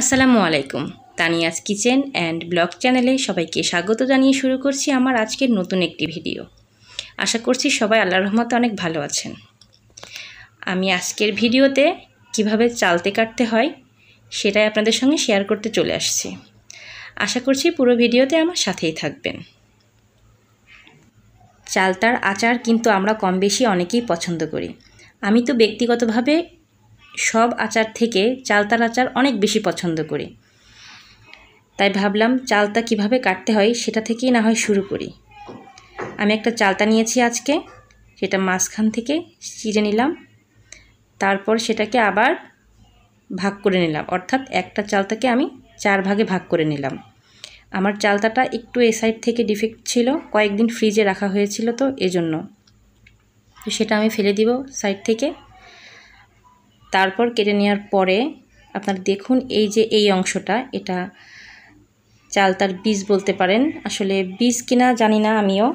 আসসালামু আলাইকুম Tania's kitchen and blog চ্যানেলে সবাইকে স্বাগত জানিয়ে শুরু করছি আমার আজকের নতুন একটি ভিডিও আশা করছি সবাই আল্লাহ রহমতে অনেক ভালো আছেন আমি আজকের ভিডিওতে কিভাবে চালতে কাটতে হয় সেটাই আপনাদের সঙ্গে শেয়ার করতে চলে আসছি আশা করছি পুরো ভিডিওতে আমার সাথেই থাকবেন চালতার আচার কিন্তু আমরা কম বেশি অনেকেই পছন্দ করি আমি তো ব্যক্তিগতভাবে সব আচার থেকে চালতার আচার অনেক বেশি পছন্দ করি তাই ভাবলাম চালতা কিভাবে কাটতে হয় সেটা থেকেই না হয় শুরু করি আমি একটা চালতা নিয়েছি আজকে সেটা মাঝখান থেকে চিরে নিলাম তারপর সেটাকে আবার ভাগ করে নিলাম অর্থাৎ একটা চালতাকে আমি চার ভাগে ভাগ করে নিলাম আমার চালতাটা একটু এ সাইড থেকে ডিফেক্ট ছিল কয়েকদিন ফ্রিজে রাখা হয়েছিল তো এজন্য তো সেটা আমি ফেলে দিব সাইড থেকে তারপর কেটে নেওয়ার পরে আপনারা দেখুন এই যে এই অংশটা এটা চালতার বীজ বলতে পারেন আসলে বীজ কিনা জানি না আমিও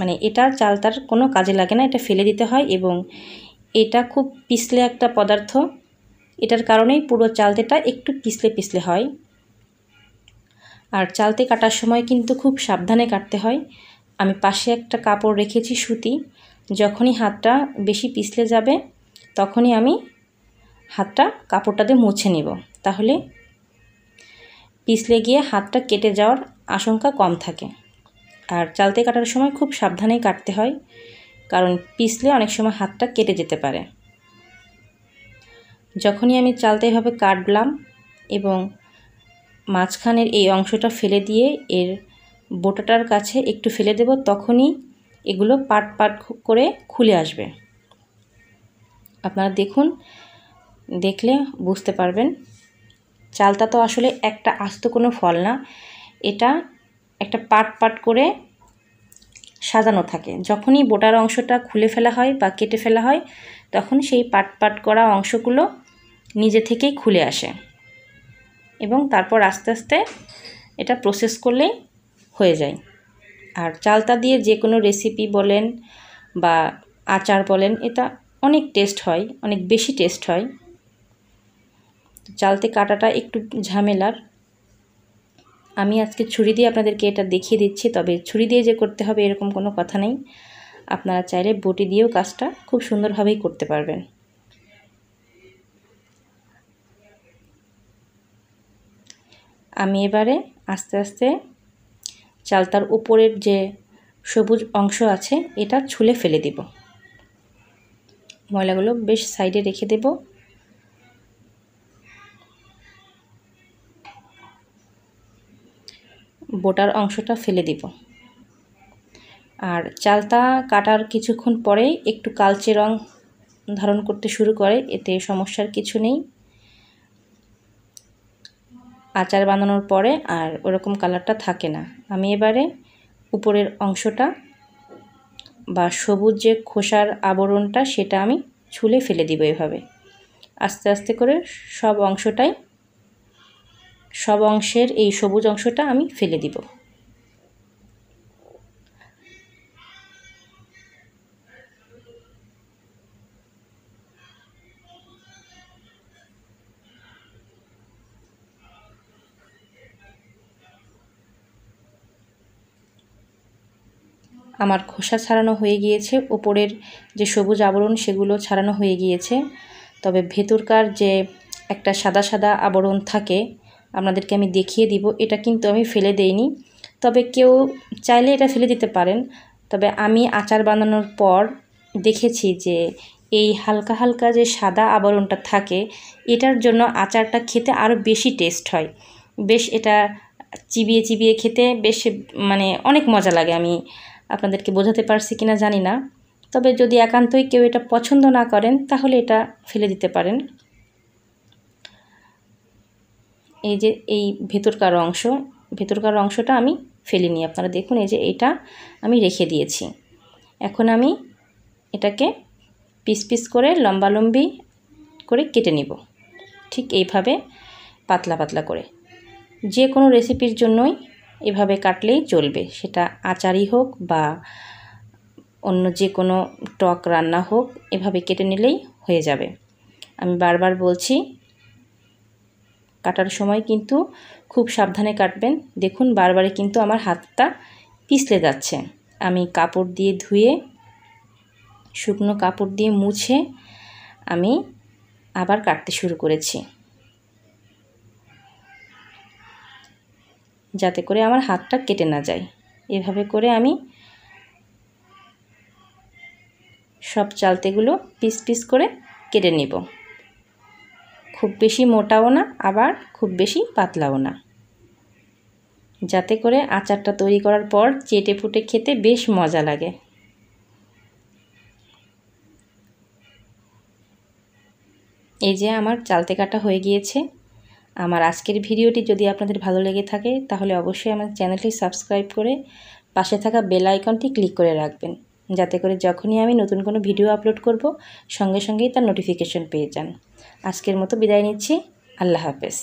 মানে এটা চালতার কোনো কাজে লাগে না এটা ফেলে দিতে হয় এবং এটা খুব পিছলে একটা পদার্থ এটার কারণেই পুরো চালতেটা একটু পিছলে পিছলে হয় আর চালতে কাটার সময় কিন্তু খুব সাবধানে কাটতে হয় আমি পাশে একটা কাপড় রেখেছি সুতি যখনই হাতটা বেশি পিছলে যাবে তখনই আমি হাতটা কাপড়টাতে মুছে নিব তাহলে পিছলে গিয়ে হাতটা কেটে যাওয়ার আশঙ্কা কম থাকে আর চালতে কাটার সময় খুব সাবধানেই কাটতে হয় কারণ পিছলে অনেক সময় হাতটা কেটে যেতে পারে যখনই আমি চালতে এভাবে কাটলাম এবং মাঝখানের এই অংশটা ফেলে দিয়ে এর বোটাটার কাছে একটু ফেলে দেব তখনই এগুলো পাট পাট করে খুলে আসবে আপনারা দেখুন দেখলে বুঝতে পারবেন চালতা তো আসলে একটা আস্ত কোনো ফল না এটা একটা পাট পাট করে সাজানো থাকে যখনই বোটার অংশটা খুলে ফেলা হয় বা কেটে ফেলা হয় তখন সেই পাট পাট করা অংশগুলো নিজে থেকেই খুলে আসে এবং তারপর আস্তে আস্তে এটা প্রসেস করলেই হয়ে যায় আর চালতা দিয়ে যে কোনো রেসিপি বলেন বা আচার বলেন এটা অনেক টেস্ট হয় অনেক বেশি টেস্ট হয় চালতে কাটাটা একটু ঝামেলার আমি আজকে ছুরি দিয়ে আপনাদেরকে এটা দেখিয়ে দিচ্ছি তবে ছুরি দিয়ে যে করতে হবে এরকম কোনো কথা নেই আপনারা চাইলে বটি দিয়েও কাজটা খুব সুন্দরভাবেই করতে পারবেন আমি এবারে আস্তে আস্তে চালতার উপরের যে সবুজ অংশ আছে এটা ছুলে ফেলে দেব ময়লাগুলো বেশ সাইডে রেখে দেবো বোটার অংশটা ফেলে দেব আর চালতা কাটার কিছুক্ষণ পরেই একটু কালচে রং ধারণ করতে শুরু করে এতে সমস্যার কিছু নেই আচার বানানোর পরে আর ওরকম কালারটা থাকে না আমি এবারে উপরের অংশটা বা সবুজ যে খোসার আবরণটা সেটা আমি ছুলে ফেলে দিব এভাবে আস্তে আস্তে করে সব অংশটাই সব অংশের এই সবুজ অংশটা আমি ফেলে দিব আমার খোসা ছাড়ানো হয়ে গিয়েছে ওপরের যে সবুজ আবরণ সেগুলো ছাড়ানো হয়ে গিয়েছে তবে ভেতরকার যে একটা সাদা সাদা আবরণ থাকে আপনাদেরকে আমি দেখিয়ে দিব এটা কিন্তু আমি ফেলে দেইনি তবে কেউ চাইলে এটা ফেলে দিতে পারেন তবে আমি আচার বানানোর পর দেখেছি যে এই হালকা হালকা যে সাদা আবরণটা থাকে এটার জন্য আচারটা খেতে আরও বেশি টেস্ট হয় বেশ এটা চিবিয়ে চিবিয়ে খেতে বেশ মানে অনেক মজা লাগে আমি আপনাদেরকে বোঝাতে পারছি কিনা জানি না তবে যদি একান্তই কেউ এটা পছন্দ না করেন তাহলে এটা ফেলে দিতে পারেন এই যে এই ভেতরকার অংশ ভেতরকার অংশটা আমি ফেলিনি আপনারা দেখুন এই যে এটা আমি রেখে দিয়েছি এখন আমি এটাকে পিস পিস করে লম্বালম্বি করে কেটে নিব ঠিক এইভাবে পাতলা পাতলা করে যে কোনো রেসিপির জন্যই এভাবে কাটলেই চলবে সেটা আচারই হোক বা অন্য যে কোনো টক রান্না হোক এভাবে কেটে নিলেই হয়ে যাবে আমি বারবার বলছি কাটার সময় কিন্তু খুব সাবধানে কাটবেন দেখুন বারবারে কিন্তু আমার হাতটা পিছলে যাচ্ছে আমি কাপড় দিয়ে ধুয়ে শুকনো কাপড় দিয়ে মুছে আমি আবার কাটতে শুরু করেছি যাতে করে আমার হাতটা কেটে না যায় এভাবে করে আমি সব চালতেগুলো পিস পিস করে কেটে নেব খুব বেশি মোটাও না আবার খুব বেশি পাতলাও না যাতে করে আচারটা তৈরি করার পর চেটে ফুটে খেতে বেশ মজা লাগে এই যে আমার চালতে কাটা হয়ে গিয়েছে আমার আজকের ভিডিওটি যদি আপনাদের ভালো লেগে থাকে তাহলে অবশ্যই আমার চ্যানেলটি সাবস্ক্রাইব করে পাশে থাকা বেল আইকনটি ক্লিক করে রাখবেন যাতে করে যখনই আমি নতুন কোনো ভিডিও আপলোড করব সঙ্গে সঙ্গেই তার নোটিফিকেশন পেয়ে যান আজকের মতো বিদায় নিচ্ছি আল্লাহ হাফেজ